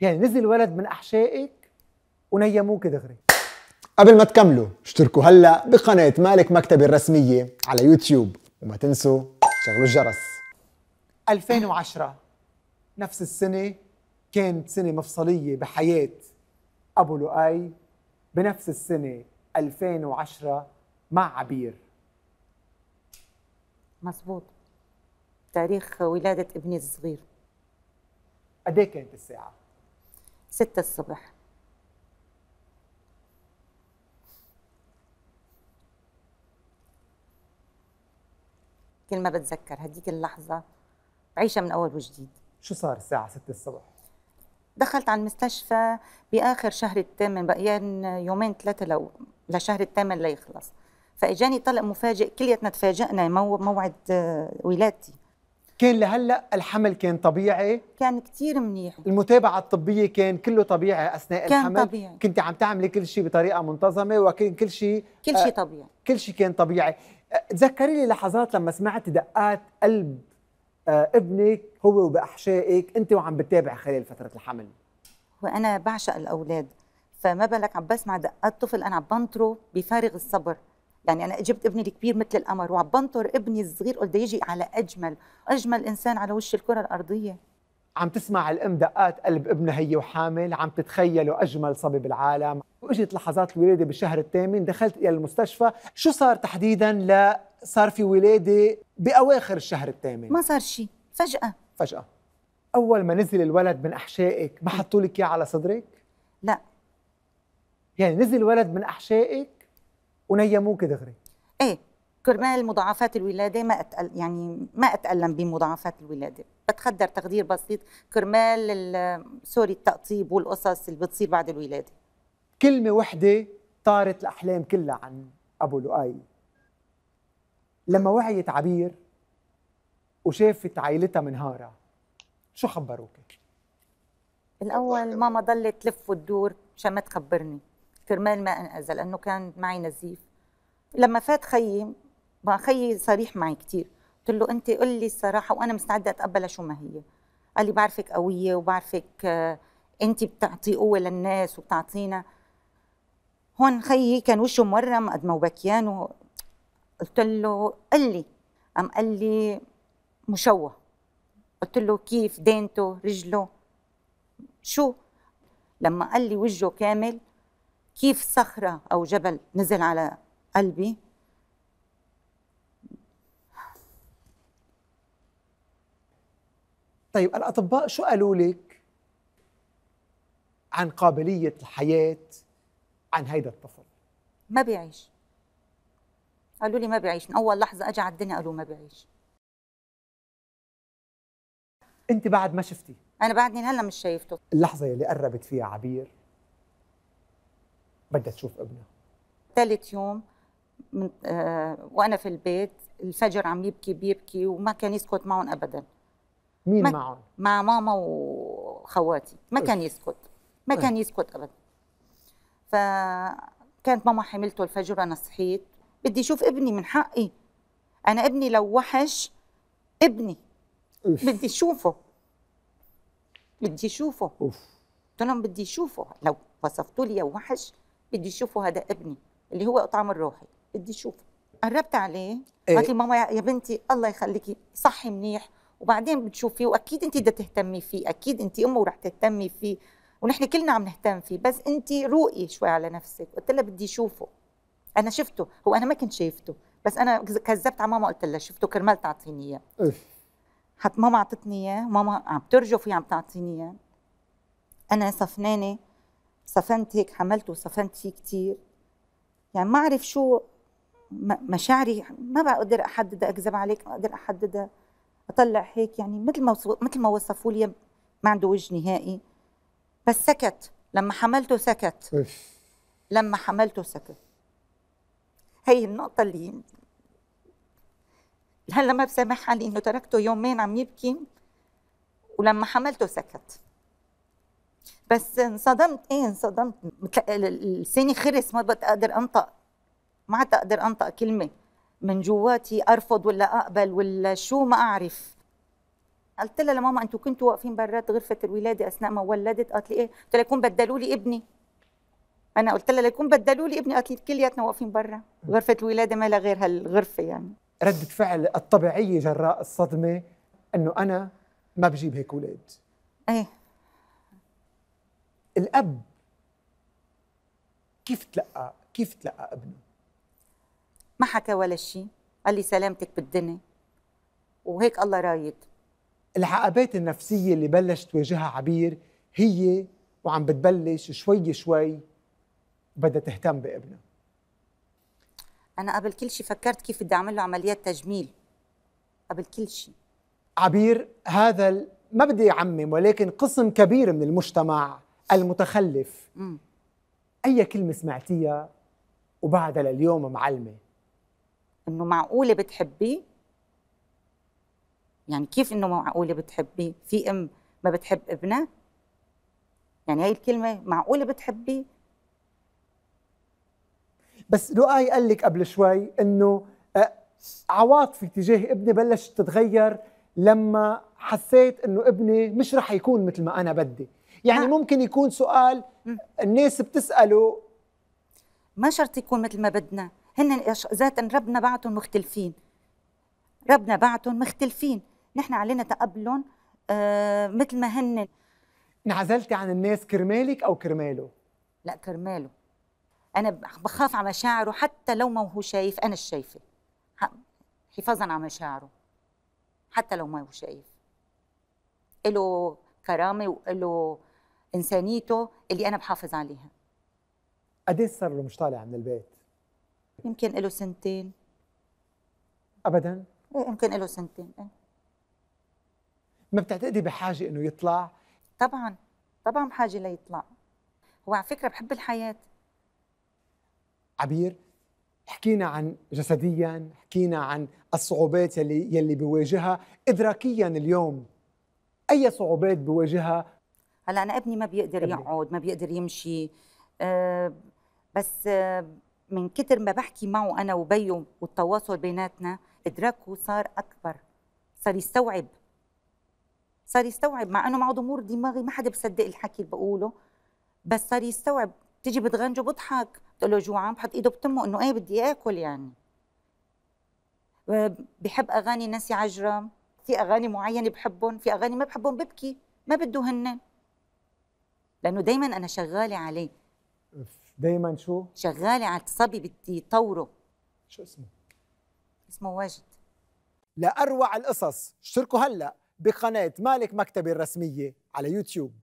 يعني نزل ولد من احشائك ونيموك دغري قبل ما تكملوا اشتركوا هلا بقناه مالك مكتبي الرسميه على يوتيوب وما تنسوا شغلوا الجرس 2010 نفس السنه كانت سنه مفصليه بحياه ابو لؤي بنفس السنه 2010 مع عبير مزبوط تاريخ ولادة ابني الصغير قد إيه كانت الساعة؟ ستة الصبح كل ما بتذكر هديك اللحظة بعيشها من أول وجديد شو صار الساعة ستة الصبح؟ دخلت على المستشفى بآخر شهر الثامن بقيان يعني يومين ثلاثة لو لشهر الثامن ليخلص فإجاني طلق مفاجئ كلياتنا تفاجئنا موعد آه، ولادتي كان لهلا الحمل كان طبيعي كان كثير منيح المتابعه الطبيه كان كله طبيعي اثناء كان الحمل طبيعي. كنت عم تعملي كل شيء بطريقه منتظمه وكان كل شيء كل آه، شيء طبيعي كل شيء كان طبيعي آه، تذكري لي لحظات لما سمعت دقات قلب آه، ابنك هو وباحشائك انت وعم بتتابع خلال فتره الحمل وانا بعشق الاولاد فما بالك عم بسمع دقات طفل انا عم بنطره بفارغ الصبر يعني انا جبت ابني الكبير مثل القمر وعم بنطر ابني الصغير قلت يجي على اجمل اجمل انسان على وش الكره الارضيه عم تسمع الام دقات قلب ابنها هي وحامل عم تتخيلوا اجمل صبي بالعالم واجت لحظات الولاده بالشهر الثامن دخلت الى المستشفى شو صار تحديدا لا صار في ولاده باواخر الشهر الثامن ما صار شيء فجاه فجاه اول ما نزل الولد من احشائك ما حطوا لك اياه على صدرك لا يعني نزل الولد من احشائك ونيموه كده دغري ايه كرمال مضاعفات الولاده ما أتقل يعني ما اتالم بمضاعفات الولاده بتخدر تخدير بسيط كرمال سوري التقطيب والقصص اللي بتصير بعد الولاده كلمه وحده طارت الاحلام كلها عن ابو لؤي لما وعيت عبير وشافت عائلتها منهارة شو خبروك؟ الأول ماما ضلت تلف وتدور مشان ما تخبرني كرمال ما انأذى لأنه كان معي نزيف لما فات خيي ما خيي صريح معي كثير قلت له أنت قل لي الصراحة وأنا مستعدة أتقبلها شو ما هي قال لي بعرفك قوية وبعرفك آه، أنت بتعطي قوة للناس وبتعطينا هون خيي كان وشه مورم قد ما هو بكيان قلت له قل لي قام قال لي مشوه قلت له كيف دينته رجله شو لما قال لي وجهه كامل كيف صخرة أو جبل نزل على قلبي طيب الأطباء شو قالوا لك عن قابلية الحياة عن هيدا الطفل؟ ما بيعيش قالوا لي ما بيعيش من أول لحظة أجا على الدنيا قالوا ما بيعيش أنت بعد ما شفتي أنا بعدني هلا مش شايفته اللحظة يلي قربت فيها عبير بدها تشوف ابنها ثالث يوم من آه وانا في البيت الفجر عم يبكي بيبكي وما كان يسكت معهم ابدا مين ما معهم؟ مع ماما وخواتي ما طيب. كان يسكت ما طيب. كان يسكت ابدا فكانت ماما حملته الفجر انا صحيت بدي اشوف ابني من حقي انا ابني لو وحش ابني أوف. بدي اشوفه بدي اشوفه قلت لهم بدي اشوفه لو وصفتوا لي وحش بدي اشوفه هذا ابني اللي هو طعم الروحي بدي اشوفه قربت عليه إيه؟ قالت لي ماما يا بنتي الله يخليكي صحي منيح وبعدين بتشوفيه واكيد انت بدها تهتمي فيه اكيد انت امه ورح تهتمي فيه ونحن كلنا عم نهتم فيه بس انت روقي شوي على نفسك قلت لها بدي اشوفه انا شفته هو انا ما كنت شايفته بس انا كذبت على ماما قلت لها شفته كرمال تعطيني اياه إيه. حط ماما اعطتني اياه ماما عم ترجف وهي عم تعطيني اياه انا صفنانه صفنت هيك حملته وصفنت فيه كثير يعني ما اعرف شو مشاعري ما بقدر احددها اكذب عليك ما اقدر احددها اطلع هيك يعني مثل ما مثل ما وصفوا لي ما عنده وجه نهائي بس سكت لما حملته سكت لما حملته سكت هي النقطه اللي هلا ما بسامح حالي انه تركته يومين عم يبكي ولما حملته سكت بس انصدمت ايه انصدمت لساني خرس ما بتقدر اقدر انطق ما عاد اقدر انطق كلمه من جواتي ارفض ولا اقبل ولا شو ما اعرف قلت لها لماما انتوا كنتوا واقفين برات غرفه الولاده اثناء ما ولدت قالت لي ايه قلت لها يكون بدلوا لي ابني انا قلت لها ليكون بدلوا لي ابني قالت لي كلياتنا واقفين برا غرفه الولاده ما لها غير هالغرفه يعني رده فعل الطبيعيه جراء الصدمه انه انا ما بجيب هيك اولاد ايه الاب كيف تلقى كيف تلقى ابنه ما حكى ولا شيء قال لي سلامتك بالدنيا وهيك الله رايد العقبات النفسيه اللي بلش تواجهها عبير هي وعم بتبلش شوي شوي بدها تهتم بابنها انا قبل كل شيء فكرت كيف بدي اعمل له عمليات تجميل قبل كل شيء عبير هذا ما بدي اعمم ولكن قسم كبير من المجتمع المتخلف اي كلمه سمعتيها وبعدها لليوم معلمه انه معقوله بتحبي يعني كيف انه معقوله بتحبي في ام ما بتحب ابنها يعني هاي الكلمه معقوله بتحبي بس لؤي قال لك قبل شوي انه آه، عواطفي تجاه ابني بلشت تتغير لما حسيت انه ابني مش رح يكون مثل ما انا بدي يعني ها. ممكن يكون سؤال الناس بتساله ما شرط يكون مثل ما بدنا هن ذات ربنا بعتهم مختلفين ربنا بعتهم مختلفين نحن علينا تقبلهم آه مثل ما هن انعزلتي عن الناس كرمالك او كرماله لا كرماله انا بخاف على مشاعره حتى لو ما هو شايف انا الشايفه حفاظا على مشاعره حتى لو ما هو شايف له كرامه وله انسانيته اللي انا بحافظ عليها قد إيه صار له مش طالع من البيت؟ يمكن له سنتين ابدا؟ ممكن يمكن له سنتين ايه ما بتعتقدي بحاجه انه يطلع؟ طبعا طبعا بحاجه ليطلع هو على فكره بحب الحياه عبير حكينا عن جسديا حكينا عن الصعوبات يلي يلي بيواجهها ادراكيا اليوم اي صعوبات بيواجهها هلا انا ابني ما بيقدر يقعد ما بيقدر يمشي أه بس آه، من كتر ما بحكي معه انا وبيه والتواصل بيناتنا ادراكه صار اكبر صار يستوعب صار يستوعب مع انه معه ضمور دماغي ما حدا بصدق الحكي اللي بقوله بس صار يستوعب تيجي بتغنجه بضحك بتقول له جوعان بحط ايده بتمه انه ايه بدي اكل يعني بحب اغاني ناسي عجرم في اغاني معينه بحبهم في اغاني ما بحبهم ببكي ما بده هن لانه دايما انا شغاله عليه دايما شو شغاله على الصبي بدي طوره شو اسمه اسمه واجد لاروع القصص اشتركوا هلا بقناه مالك مكتبي الرسميه على يوتيوب